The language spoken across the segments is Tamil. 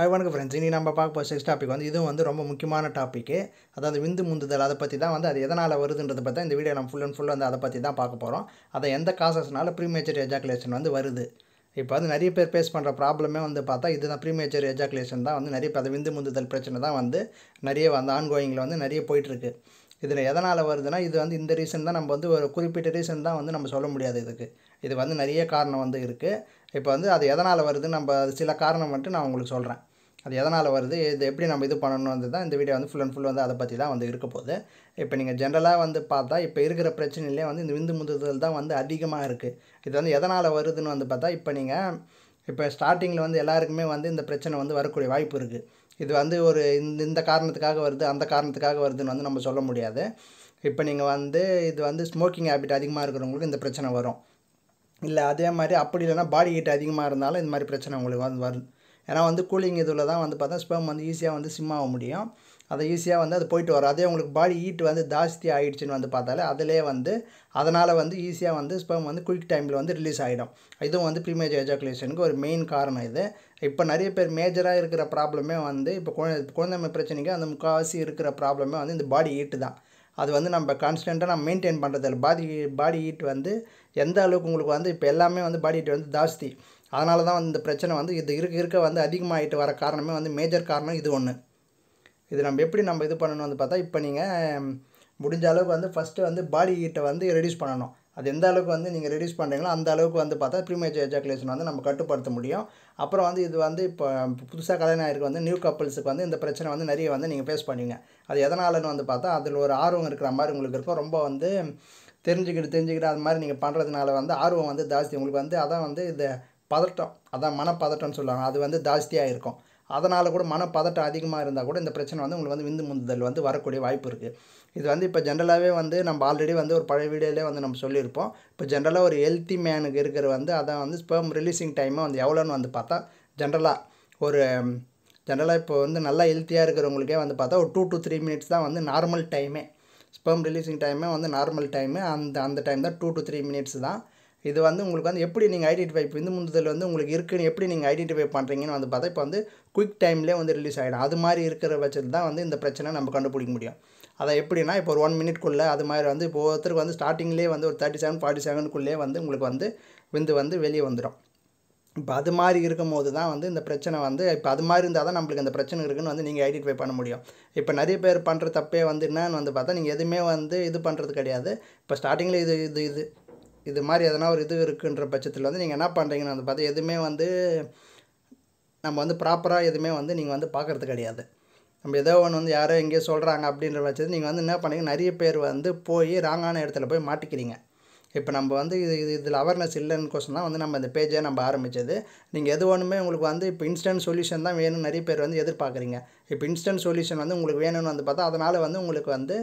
ஹாய் வணக்கம் ஃப்ரெண்ட்ஸ் இனி நம்ம பார்க்க போகிற செக்ஸ் டாபிக் வந்து இதுவும் வந்து ரொம்ப முக்கியமான டாப்பிக்கு அதாவது விந்து முந்துதல் அதை பற்றி தான் வந்து அது எதனால் வருதுன்றதை பற்றி இந்த வீடியோ நம்ம ஃபுல் அண்ட் ஃபுல் வந்து அதை பற்றி தான் பார்க்க போகிறோம் அதை எந்த காசஸ்னால ப்ரீமேச்சர் எஜாக்குலேஷன் வந்து வருது இப்போ வந்து நிறைய பேர் ஃபேஸ் பண்ணுற ப்ராப்ளமே வந்து பார்த்தா இதுதான் ப்ரீமேச்சர் எஜாக்குலேஷன் தான் வந்து நிறைய அதை விந்து முந்துதல் பிரச்சனை தான் வந்து நிறைய வந்து ஆன்கோயிங்கில் வந்து நிறைய போயிட்டுருக்கு இதில் எதனால் வருதுன்னா இது வந்து இந்த ரீசன் தான் நம்ம வந்து ஒரு குறிப்பிட்ட ரீசன் தான் வந்து நம்ம சொல்ல முடியாது இதுக்கு இது வந்து நிறைய காரணம் வந்து இருக்குது இப்போ வந்து அது எதனால் வருதுன்னு நம்ம சில காரணம் மட்டும் நான் உங்களுக்கு சொல்கிறேன் அது எதனால் வருது இது எப்படி நம்ம இது பண்ணணுன்றது தான் இந்த வீடியோ வந்து ஃபுல் அண்ட் ஃபுல் வந்து அதை பற்றி தான் வந்து இருக்க போகுது இப்போ நீங்கள் ஜென்ரலாக வந்து பார்த்தா இப்போ இருக்கிற பிரச்சனையிலே வந்து இந்த விந்து முந்துதல் தான் வந்து அதிகமாக இருக்குது இது வந்து எதனால் வருதுன்னு வந்து பார்த்தா இப்போ நீங்கள் இப்போ ஸ்டார்டிங்கில் வந்து எல்லாருக்குமே வந்து இந்த பிரச்சனை வந்து வரக்கூடிய வாய்ப்பு இருக்குது இது வந்து ஒரு இந்த இந்த காரணத்துக்காக வருது அந்த காரணத்துக்காக வருதுன்னு வந்து நம்ம சொல்ல முடியாது இப்போ நீங்கள் வந்து இது வந்து ஸ்மோக்கிங் ஹேபிட் அதிகமாக இருக்கிறவங்களுக்கு இந்த பிரச்சனை வரும் இல்லை அதே மாதிரி அப்படி இல்லைன்னா பாடி ஹீட் அதிகமாக இருந்தாலும் இந்த மாதிரி பிரச்சனை உங்களுக்கு வந்து வரும் ஏன்னா வந்து கூலிங் இதில் தான் வந்து பார்த்தா ஸ்பெம் வந்து ஈஸியாக வந்து சிம் ஆக முடியும் அதை ஈஸியாக வந்து அது போயிட்டு வரும் அதே உங்களுக்கு பாடி ஹீட் வந்து ஜாஸ்தி ஆகிடுச்சின்னு வந்து பார்த்தாலே அதிலே வந்து அதனால் வந்து ஈஸியாக வந்து ஸ்பெம் வந்து குயிக் டைமில் வந்து ரிலீஸ் ஆகிடும் இதுவும் வந்து ப்ரீமேஜ் எஜாக்குலேஷனுக்கு ஒரு மெயின் காரணம் இது இப்போ நிறைய பேர் மேஜராக இருக்கிற ப்ராப்ளமே வந்து இப்போ குழந்தை குழந்தை பிரச்சனைக்கு அந்த முக்கால்வாசி இருக்கிற ப்ராப்ளமே வந்து இந்த பாடி ஹீட்டு தான் அது வந்து நம்ம கான்ஸ்டண்ட்டாக நம்ம மெயின்டைன் பண்ணுறதில்ல பாடி பாடி ஹீட் வந்து எந்த அளவுக்கு உங்களுக்கு வந்து இப்போ எல்லாமே வந்து பாடி ஹீட் வந்து ஜாஸ்தி அதனால தான் வந்து இந்த பிரச்சனை வந்து இது இருக்க இருக்க வந்து அதிகமாகிட்டு வர காரணமே வந்து மேஜர் காரணம் இது ஒன்று இது நம்ம எப்படி நம்ம இது பண்ணணும் வந்து பார்த்தா இப்போ நீங்கள் முடிஞ்ச அளவுக்கு வந்து ஃபஸ்ட்டு வந்து பாடி ஹீட்டை வந்து ரெடியூஸ் பண்ணணும் அது எந்த அளவுக்கு வந்து நீங்கள் ரெடியூஸ் பண்ணுறீங்களோ அந்த அளவுக்கு வந்து பார்த்தா ப்ரீமேஜர் எஜாக்குலேஷன் வந்து நம்ம கட்டுப்படுத்த முடியும் அப்புறம் வந்து இது வந்து இப்போ புதுசாக கல்யாணம் ஆயிருக்கு வந்து நியூ கப்பிள்ஸுக்கு வந்து இந்த பிரச்சனை வந்து நிறைய வந்து நீங்கள் ஃபேஸ் பண்ணுவீங்க அது எதனாலன்னு வந்து பார்த்தா அதில் ஒரு ஆர்வம் இருக்கிற மாதிரி உங்களுக்கு இருக்கும் ரொம்ப வந்து தெரிஞ்சுக்கிட்டு தெரிஞ்சுக்கிட்டு அது மாதிரி நீங்கள் பண்ணுறதுனால வந்து ஆர்வம் வந்து ஜாஸ்தி உங்களுக்கு வந்து அதான் வந்து இந்த பதட்டம் அதான் மனப்பதட்டம்னு சொல்லுவாங்க அது வந்து ஜாஸ்தியாக இருக்கும் அதனால் கூட மனப்பதட்டம் அதிகமாக இருந்தால் கூட இந்த பிரச்சனை வந்து உங்களுக்கு வந்து விந்து முந்துதல் வந்து வரக்கூடிய வாய்ப்பு இருக்குது இது வந்து இப்போ ஜென்ரலாகவே வந்து நம்ம ஆல்ரெடி வந்து ஒரு பழைய வீடியோலே வந்து நம்ம சொல்லியிருப்போம் இப்போ ஜென்ரலாக ஒரு ஹெல்த்தி மேனுக்கு இருக்கிற வந்து அதான் வந்து ஸ்பெர்ம் ரிலீஸிங் டைமை வந்து எவ்வளோன்னு வந்து பார்த்தா ஜென்ரலாக ஒரு ஜென்ரலாக இப்போ வந்து நல்லா ஹெல்த்தியாக இருக்கிறவங்களுக்கே வந்து பார்த்தா ஒரு டூ டு த்ரீ மினிட்ஸ் தான் வந்து நார்மல் டைமே ஸ்பெர்ம் ரிலீஸிங் டைமே வந்து நார்மல் டைமு அந்த அந்த டைம் தான் டூ டு த்ரீ மினிட்ஸ் தான் இது வந்து உங்களுக்கு வந்து எப்படி நீங்கள் ஐடென்டிஃபை இப்போ இந்து முந்துதல் வந்து உங்களுக்கு இருக்குன்னு எப்படி நீங்கள் ஐடென்டிஃபை பண்ணுறீங்கன்னு வந்து பார்த்தா இப்போ வந்து குயிக் டைம்லேயே வந்து ரிலீஸ் ஆகிடும் அது மாதிரி இருக்கிற பட்சத்தில் தான் வந்து இந்த பிரச்சனை நம்ம கண்டுபிடிக்க முடியும் அதை எப்படின்னா இப்போ ஒரு ஒன் மினிட்குள்ளே அது மாதிரி வந்து இப்போ ஒருத்தருக்கு வந்து ஸ்டார்டிங்லேயே வந்து ஒரு தேர்ட்டி செவன் ஃபார்ட்டி செவனுக்குள்ளேயே வந்து உங்களுக்கு வந்து விந்து வந்து வெளியே வந்துடும் இப்போ அது மாதிரி இருக்கும் போது தான் வந்து இந்த பிரச்சனை வந்து இப்போ அது மாதிரி இருந்தால் தான் நம்மளுக்கு இந்த பிரச்சனை இருக்குதுன்னு வந்து நீங்கள் ஐடென்டிஃபை பண்ண முடியும் இப்போ நிறைய பேர் பண்ணுற தப்பே வந்து என்னன்னு வந்து பார்த்தா நீங்கள் எதுவுமே வந்து இது பண்ணுறது கிடையாது இப்போ ஸ்டார்டிங்கில் இது இது இது இது மாதிரி எதனா ஒரு இது இருக்குன்ற பட்சத்தில் வந்து நீங்கள் என்ன பண்ணுறீங்கன்னு வந்து பார்த்தா எதுவுமே வந்து நம்ம வந்து ப்ராப்பராக எதுவுமே வந்து நீங்கள் வந்து பார்க்குறது கிடையாது நம்ம ஏதோ ஒன்று வந்து யாரோ எங்கேயோ சொல்கிறாங்க அப்படின்ற பட்சத்தில் நீங்கள் வந்து என்ன பண்ணுங்க நிறைய பேர் வந்து போய் ராங்கான இடத்துல போய் மாட்டிக்கிறீங்க இப்போ நம்ம வந்து இது இது இதில் அவேர்னஸ் இல்லைன்னு கொஸ்டன் தான் வந்து நம்ம இந்த பேஜை நம்ம ஆரம்பித்தது நீங்கள் எது ஒன்றுமே உங்களுக்கு வந்து இப்போ இன்ஸ்டன்ட் சொல்யூஷன் தான் வேணும்னு நிறைய பேர் வந்து எதிர்பார்க்குறீங்க இப்போ இன்ஸ்டன்ட் சொல்யூஷன் வந்து உங்களுக்கு வேணும்னு வந்து பார்த்தா அதனால் வந்து உங்களுக்கு வந்து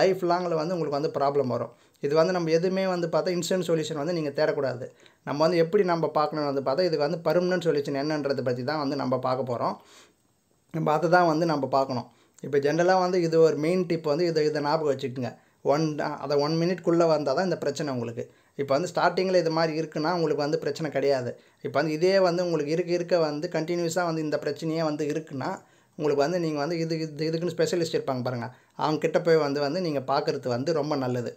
லைஃப் லாங்கில் வந்து உங்களுக்கு வந்து ப்ராப்ளம் வரும் இது வந்து நம்ம எதுவுமே வந்து பார்த்தா இன்ஸ்டன்ட் சொல்யூஷன் வந்து நீங்கள் தேடக்கூடாது நம்ம வந்து எப்படி நம்ம பார்க்கணும்னு வந்து பார்த்தா இதுக்கு வந்து பர்மனன்ட் சொல்யூஷன் என்னன்றதை பற்றி தான் வந்து நம்ம பார்க்க போகிறோம் நம்ம அதை தான் வந்து நம்ம பார்க்கணும் இப்போ ஜென்ரலாக வந்து இது ஒரு மெயின் டிப் வந்து இதை இதை ஞாபகம் வச்சுக்கோங்க ஒன் அதை ஒன் மினிட்குள்ளே வந்தால் தான் இந்த பிரச்சனை உங்களுக்கு இப்போ வந்து ஸ்டார்டிங்கில் இது மாதிரி இருக்குன்னா உங்களுக்கு வந்து பிரச்சனை கிடையாது இப்போ வந்து இதே வந்து உங்களுக்கு இருக்க இருக்க வந்து கண்டினியூஸாக வந்து இந்த பிரச்சனையே வந்து இருக்குன்னா உங்களுக்கு வந்து நீங்கள் வந்து இது இது இதுக்குன்னு ஸ்பெஷலிஸ்ட் இருப்பாங்க பாருங்கள் கிட்ட போய் வந்து வந்து நீங்கள் பார்க்குறது வந்து ரொம்ப நல்லது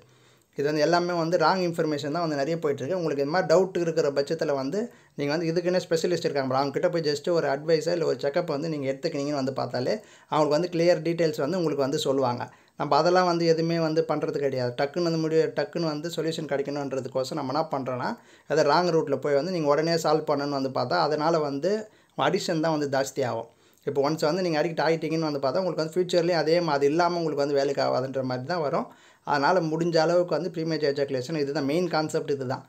இது வந்து எல்லாமே வந்து ராங் இன்ஃபர்மேஷன் தான் வந்து நிறைய போயிட்டுருக்கு உங்களுக்கு இது மாதிரி டவுட் இருக்கிற பட்சத்தில் வந்து நீங்கள் வந்து இதுக்குன்னே ஸ்பெஷலிஸ்ட் இருக்காங்க அவங்ககிட்ட போய் ஜஸ்ட் ஒரு அட்வைஸோ இல்லை ஒரு செக்கப் வந்து நீங்கள் எடுத்துக்கினீங்கன்னு வந்து பார்த்தாலே அவங்களுக்கு வந்து கிளியர் டீட்டெயில்ஸ் வந்து உங்களுக்கு வந்து சொல்லுவாங்க நம்ம அதெல்லாம் வந்து எதுவுமே வந்து பண்ணுறது கிடையாது டக்குன்னு வந்து முடிவு டக்குன்னு வந்து சொல்யூஷன் கிடைக்கணுன்றதுக்கோசம் நம்ம என்ன பண்ணுறோன்னா அதை ராங் ரூட்டில் போய் வந்து நீங்கள் உடனே சால்வ் பண்ணணும்னு வந்து பார்த்தா அதனால் வந்து அடிஷன் தான் வந்து ஜாஸ்தி ஆகும் இப்போ ஒன்ஸ் வந்து நீங்கள் அடிக்கடி ஆகிட்டீங்கன்னு வந்து பார்த்தா உங்களுக்கு வந்து ஃபியூச்சர்லேயும் அதே அது இல்லாமல் உங்களுக்கு வந்து வேலைக்கு ஆகாதுன்ற மாதிரி தான் வரும் அதனால் முடிஞ்ச அளவுக்கு வந்து ப்ரீமேஜ் எஜாக்குலேஷன் தான் மெயின் கான்செப்ட் இது தான்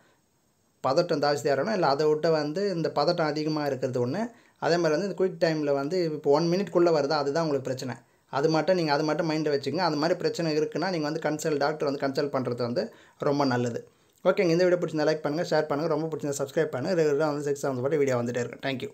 பதட்டம் ஜாஸ்தியாக இருக்கணும் இல்லை அதை விட்ட வந்து இந்த பதட்டம் அதிகமாக இருக்கிறது ஒன்று அதே மாதிரி வந்து இந்த குயிக் டைமில் வந்து இப்போ ஒன் மினிட்குள்ளே வருதா அதுதான் உங்களுக்கு பிரச்சனை அது மட்டும் நீங்கள் அது மட்டும் மைண்டில் வச்சுங்க அந்த மாதிரி பிரச்சனை இருக்குன்னா நீங்கள் வந்து கன்சல்ட் டாக்டர் வந்து கன்சல்ட் பண்ணுறது வந்து ரொம்ப நல்லது ஓகேங்க இந்த வீடியோ பிடிச்சிருந்தா லைக் பண்ணுங்கள் ஷேர் பண்ணுங்கள் ரொம்ப பிடிச்சிருந்தா சப்ஸ்கிரைப் பண்ணுங்கள் ரெகுலராக வந்து சிக்ஸ் வந்து பாட்டு வீடியோ வந்துகிட்டே இருக்கேன் தேங்க்யூ